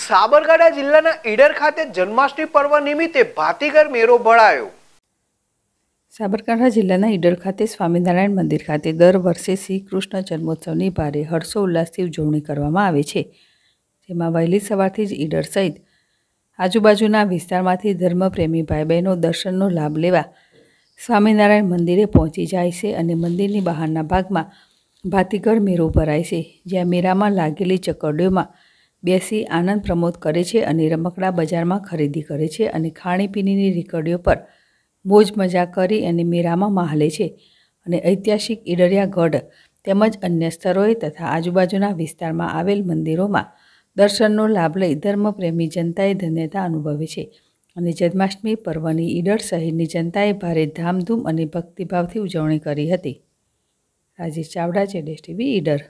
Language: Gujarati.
સાબરકાંઠા જિલ્લાના ઈડર ખાતે જન્માષ્ટમી પર્વ નિમિત્તે ભાતીગર મેળો ભળાયો સાબરકાંઠા જિલ્લાના ઈડર ખાતે સ્વામિનારાયણ મંદિર ખાતે દર વર્ષે શ્રી કૃષ્ણ જન્મોત્સવની ભારે હર્ષો ઉલ્લાસથી ઉજવણી કરવામાં આવે છે જેમાં વહેલી સવારથી જ ઈડર સહિત આજુબાજુના વિસ્તારમાંથી ધર્મપ્રેમી ભાઈ બહેનો દર્શનનો લાભ લેવા સ્વામિનારાયણ મંદિરે પહોંચી જાય છે અને મંદિરની બહારના ભાગમાં ભાતીગર મેળો ભરાય છે જ્યાં મેળામાં લાગેલી ચકરડીઓમાં બેસી આનંદ પ્રમોદ કરે છે અને રમકડા બજારમાં ખરીદી કરે છે અને ખાણીપીણીની રેકડીઓ પર મોજ મજા કરી અને મેળામાં માહલે છે અને ઐતિહાસિક ઈડરિયાગઢ તેમજ અન્ય સ્થળોએ તથા આજુબાજુના વિસ્તારમાં આવેલ મંદિરોમાં દર્શનનો લાભ લઈ ધર્મપ્રેમી જનતાએ ધન્યતા અનુભવે છે અને જન્માષ્ટમી પર્વની ઈડર શહેરની જનતાએ ભારે ધામધૂમ અને ભક્તિભાવથી ઉજવણી કરી હતી રાજેશ ચાવડા છે ડેસ ઈડર